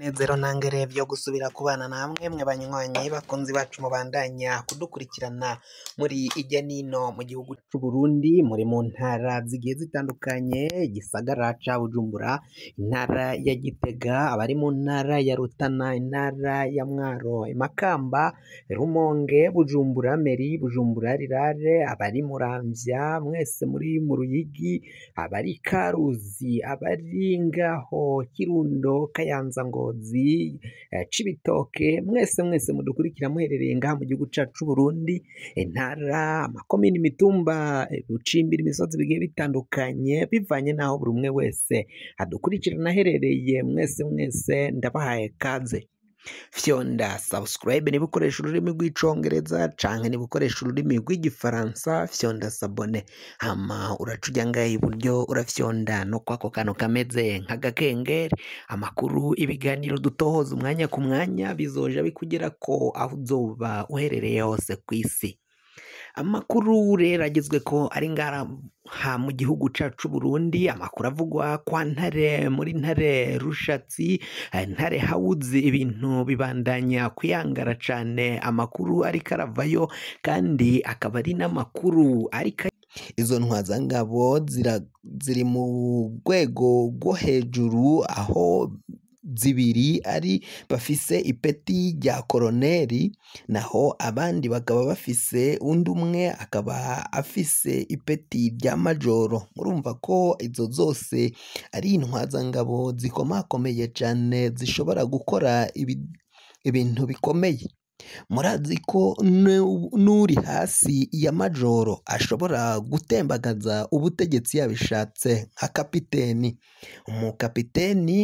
umunezero ntangereye byo gusubira kubana namwe mwe banywanyi bakunzi bacu mubandanya kudukurikirana muri ijya nino mu gihugu cy'u Burundi muri mu ntara zigiye zitandukanye igisagara ca Bujumbura intara ya Gitega abari mu ntara ya Rutana intara ya Mwaro Makamba Rumonge Bujumbura Meri Bujumbura Rirare abari Muramvya mwese muri mu Ruyigi abari Karuzi abari ngaho Kirundo Kayanza ngo cy'amarozi eh, cy'ibitoke mwese mwese mudukurikira muherereye ngaha mu gihugu cyacu Burundi intara amakomini imitumba gucimbira eh, imisozi bigiye bitandukanye bivanye n'aho buri umwe wese adukurikirana aherereye mwese mwese ndabahaye kaze fyonda subscribe niba ukoresha ururimi rw'icongereza canke niba ukoresha ururimi rw'igifaransa fyonda sabone hama uracuja ngaha iburyo urafyonda no kwako kantu kameze nk'agakengeri amakuru ibiganiro dutohoza umwanya ku mwanya bizoja bikugerako aho uzoba uherereye hose ku isi Amakuru rero agezwe ko ari ngaha mu gihugu cyacu Burundi, amakuru avugwa kwa Ntare, muri Ntare Rushatsi, eh, Ntare Hawuzi, ibintu bibandanya kuyangara cyane, amakuru ariko aravayo kandi akaba ari n'amakuru ariko izo ntwazangabo ziri mu rwego rwo hejuru aho zibiri ari bafise ipeti rya koroneri naho abandi bakaba bafise undi umwe akaba afise ipeti rya majoro murumva ko izo zose ari intwazangabo zikomakomeye cyane zishobora gukora ibintu bikomeye murazi ko n'uri hasi ya majoro ashobora gutembagaza ubutegetsi yabishatse nka kapiteni umukapiteni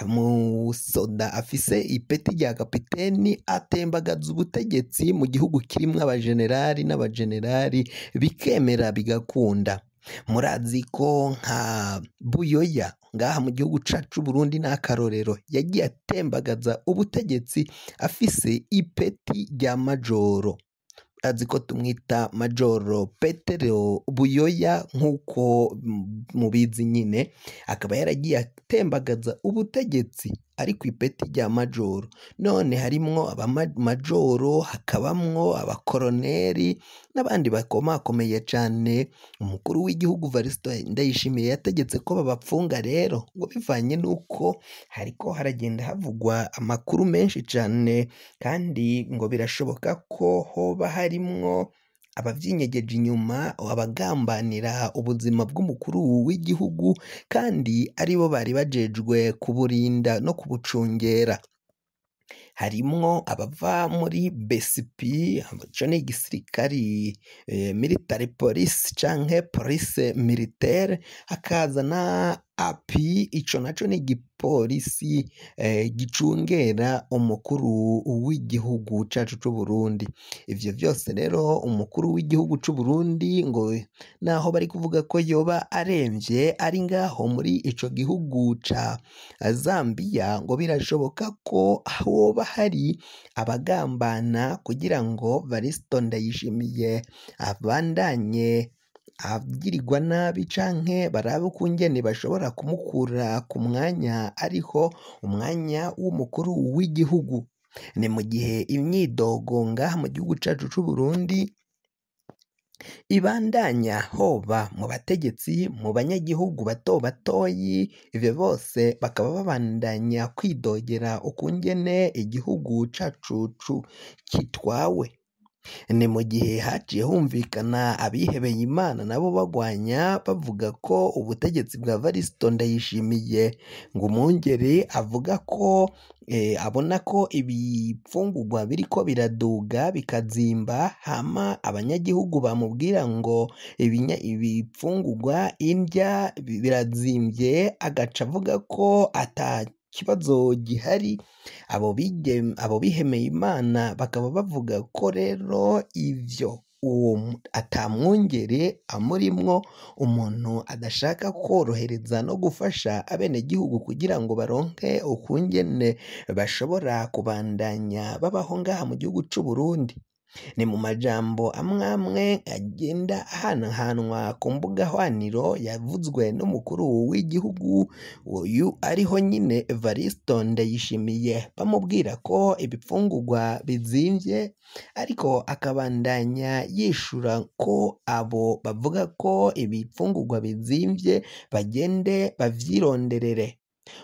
amusoda afise ipeti rya kapiteni atembagaza ubutegetsi mu gihugu kirimo abajenerali n'abajenerali bikemera bigakunda murazi ko nka buyoya ngaha mu gihugu cacu Burundi ni yagiye atembagaza ubutegetsi afise ipeti rya majoro azi ko tumwita majoro petero buyoya nk'uko mubizi nyine akaba yaragiye atembagaza ubutegetsi ari ku ipeti rya majoro none harimwo abamajoro hakabamwo abakoroneri n'abandi bakomakomeye cyane umukuru w'igihugu Varistin Ndayishimiye yategetse ko babapfunga rero ngo bivanye n'uko hariko haragenda havugwa amakuru menshi cyane kandi ngo birashoboka ko hoba harimwo ababyinyegeje inyuma abagambanira ubuzima bw'umukuru w'igihugu kandi aribo bari bajejwe kuburinda no kubucungera harimo abava muri besipi cyo ni igisirikari eh, militari polisi canke polise militere hakaza api ico naco n'igipolisi eh, gicungera umukuru w'igihugu cacu c'Uburundi ivyo vyose rero umukuru w'igihugu c'Uburundi ngo naho bari kuvuga ko yoba arembye ari ngaho muri ico gihugu ca Zambia ngo birashoboka ko hoba hari abagambana kugira ngo Baristo Ndayishimiye abandanye agirirwa nabi canke barabe ukungene bashobora kumukura ku mwanya ariho umwanya w'umukuru w'igihugu ni mu gihe imyidogo ngaha mu gihugu cacu c'Uburundi ibandanya hoba mu bategetsi mu banyagihugu bato batoyi ivyo bose bakaba babandanya kwidogera ukungene igihugu cacu kitwawe ni mu gihe haciye humvikana abihebeye Imana nabo bagwanya bavuga ko ubutegetsi bwa Varisito Ndayishimiye Ngumwungeri avuga ko eh, abona ko ibifungugwa ko biraduga bikazimba hama abanyagihugu bamubwira ngo ibifungugwa indya birazimbye agaca avuga ko ata kibazo gihari abo bihemeye imana bakaba bavuga ko rero ibyo uwo atamwongere amurimwo umuntu adashaka korohereza no gufasha abenegihugu kugira ngo baronke ukungene bashobora kubandanya babaho ngaha mu gihugu cy'u Burundi ni mu majambo amwe amwe agenda ahanahanwa ku mbuga hwaniro yavuzwe n'umukuru w'igihugu uyu ariho nyine Evaristo Ndayishimiye bamubwira ko ibipfungugwa bizimvye ariko akabandanya yishura ko abo bavuga ko ibipfungugwa bizimvye bagende babyironderere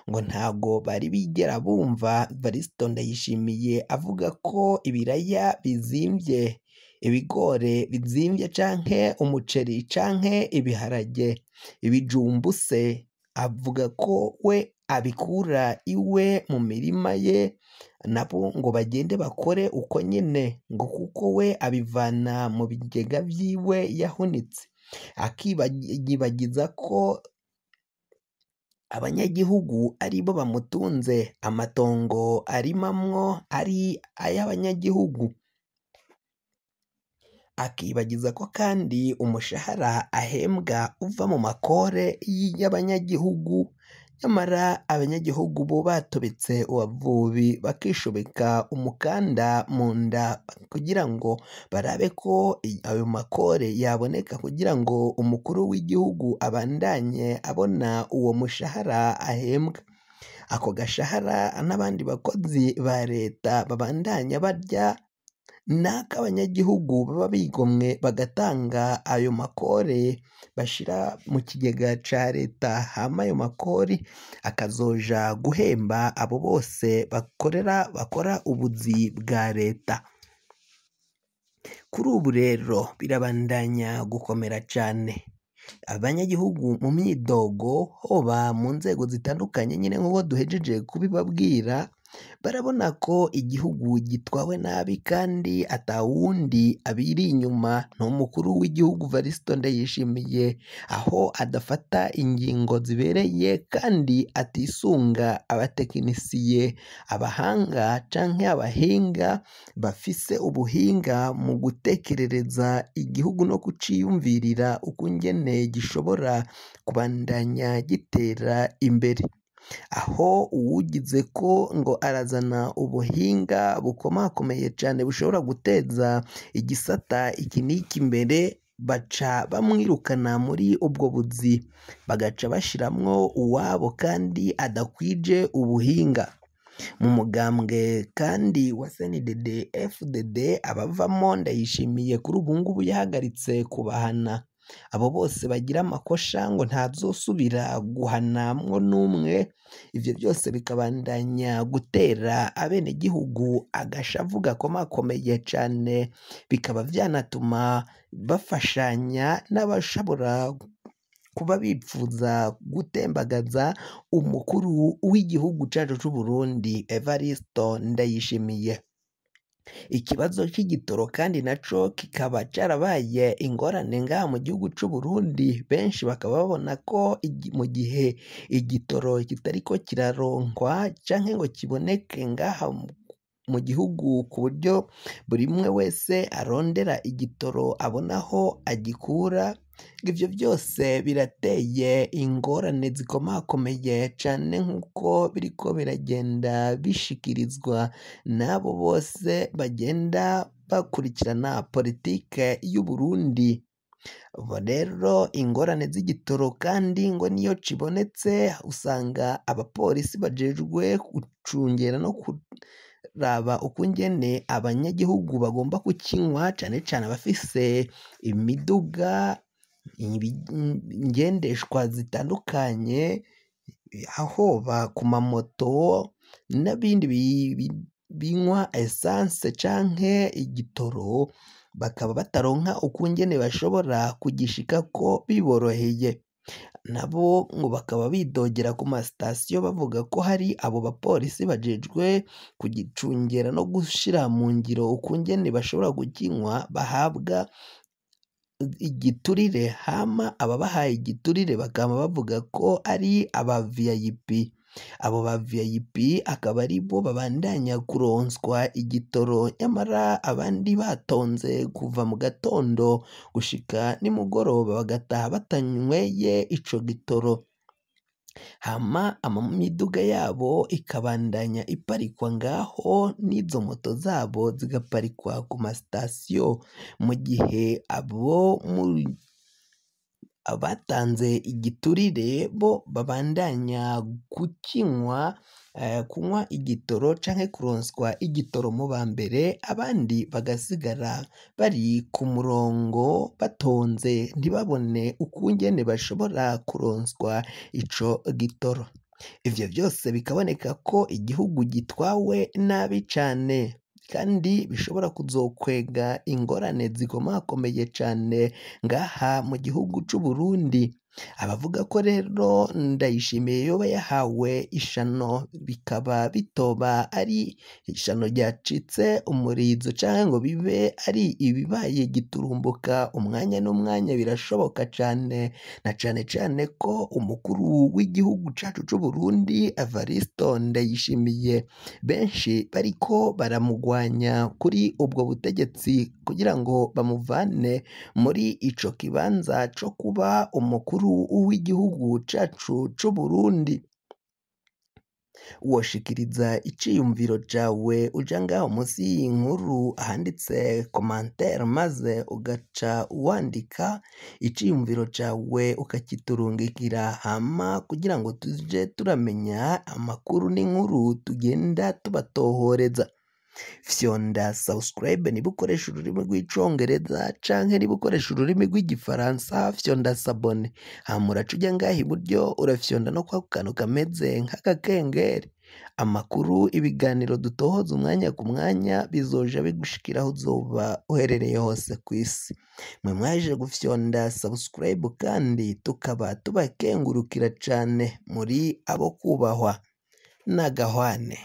ngo ntago bari bigera bumva Evaristo Ndayishimiye avuga ko ibiraya bizimbye ibigore bizimbye canke umuceri canke ibiharage ibijumbu avuga ko we abikura iwe mu mirima ye nabo ngo bagende bakore uko nyine ngo kuko we abivana mu bigega byiwe yahunitse akiyibagiza ko abanyagihugu ari bo bamutunze amatongo arimamwo ari ay'abanyagihugu akibagiza ko kandi umushahara ahembwa uva mu makore y'abanyagihugu nyamara abanyagihugu bo batobetse uwavubi bakishobeka umukanda mu nda kugira ngo barabe ko ayo makore yaboneka kugira ngo umukuru w'igihugu abandanye abona uwo mushahara ahembwa ako gashahara n'abandi bakozi ba leta babandanya barya nako abanyagihugu baba bigomwe bagatanga ayo makore bashyira mu kigega cya leta hama ayo makori akazoja guhemba abo bose bakorera bakora ubuzi bwa leta kuri ubu rero birabandanya gukomera cyane abanyagihugu mu myidogo hoba mu nzego zitandukanye nyine nk'uko duhejeje kubibabwira barabona ko igihugu gitwawe nabi kandi atawundi abiri inyuma ni umukuru w'igihugu Varisito Ndayishimiye aho adafata ingingo zibereye kandi atisunga abatekinisiye abahanga canke abahinga bafise ubuhinga mu gutekerereza igihugu no kuciyumvirira uko ingene gishobora kubandanya gitera imbere. aho uwugize ko ngo arazana ubuhinga bukomakomeye cyane bushobora guteza igisata iki n'iki imbere baca bamwirukana muri ubwo buzi bagaca bashyiramo uwabo kandi adakwije ubuhinga mu mugambwe kandi wa sndd fdd abavamo ndayishimiye kuri ubu ngubu yahagaritse kubahana abo bose bagira amakosha ngo ntazosubira guhanamwo n'umwe ibyo byose bikabandanya gutera abenegihugu agashavu gakomakomeye cyane bikaba byanatuma bafashanya n'abashobora kuba bifuza gutembagaza umukuru w'igihugu cacu cy'u Burundi Evaristo Ndayishimiye ikibazo cy'igitoro kandi nacyo kikaba cyarabaye ingorane ngaha mu gihugu cy'u Burundi benshi bakaba babona ko mu gihe igitoro kitari ko kiraronkwa cyangwa ngo kiboneke ngaha mu gihugu ku buryo buri umwe wese arondera igitoro abona aho agikura ibyo byose birateye ingorane zikomakomeye cyane nk'uko biriko biragenda bishikirizwa n'abo bose bagenda bakurikirana politike y'u Burundi rero ingorane z'igitoro kandi ngo niyo kibonetse usanga abapolisi bajejwe gucungera no kuraba ukungene abanyagihugu bagomba kukinywa cyane cyane abafise imiduga ingendeshwa zitandukanye, aho ba ku mamoto n'ibindi binywa esanse canke igitoro, bakaba bataronka ukungene bashobora kugishikako biboroheye, nabo ngo bakaba bidogera ku masitasiyo bavuga ko hari abo bapolisi bajejwe kugicungera no gushyira mu ngiro ukungene bashobora kukinywa bahabwa igiturire hama ababahaye igiturire bakaba bavuga ko ari aba viyayipi abo ba viyayipi akaba ari bo babandanya kuronswa igitoro nyamara abandi batonze kuva mu gatondo gushika nimugoroba bagataha batanyweye ico gitoro hama ama imiduga yabo ikabandanya iparikwa ngaho n'izo moto zabo zigaparikwa ku masitasiyo mu gihe abo mu batanze igiturire bo babandanya kukinywa, eh, kunywa igitoro canke kuronswa igitoro mu ba mbere, abandi bagasigara bari ku murongo batonze ntibabone ukungene bashobora kuronswa ico gitoro. Ivyo byose bikaboneka ko igihugu gitwawe nabi cane. kandi bishobora kuzokwega ingorane zikomakomeye cyane ngaha mu gihugu cy'u Burundi. Abavuga ko rero Ndayishimiye yoba yahawe ishano bikaba bitoba ari ishano ryacitse umurizo cyangwa ngo bibe ari ibibaye giturumbuka umwanya n'umwanya birashoboka cyane na cyane cyane ko umukuru w'igihugu cyacu cy'u Burundi Evaristo Ndayishimiye benshi bariko baramugwanya kuri ubwo butegetsi kugira ngo bamuvane muri ico kibanza cyo kuba umukuru mukuru w'igihugu cyacu cy'u Burundi woshikiriza iciyumviro cawe ujya ngaho munsi y'iyi nkuru ahanditse komantere maze ugaca wandika iciyumviro cawe ukakiturungikira hama kugira ngo tujye turamenya amakuru n'inkuru tugenda tubatohoreza fyonda subscribe niba ukoresha ururimi rw’icyongereza canke niba ukoresha ururimi rw'igifaransa fyonda sabone Hamura cujya ujya ngaha iburyo urafyonda no kwa kantu kameze nk'agakengeri amakuru ibiganiro dutohoza umwanya ku mwanya bizoja bigushikira aho uzoba uherereye hose ku isi mwe mwaje gufyonda subscribe kandi tukaba tubakengurukira cane muri abo kubahwa n'agahwane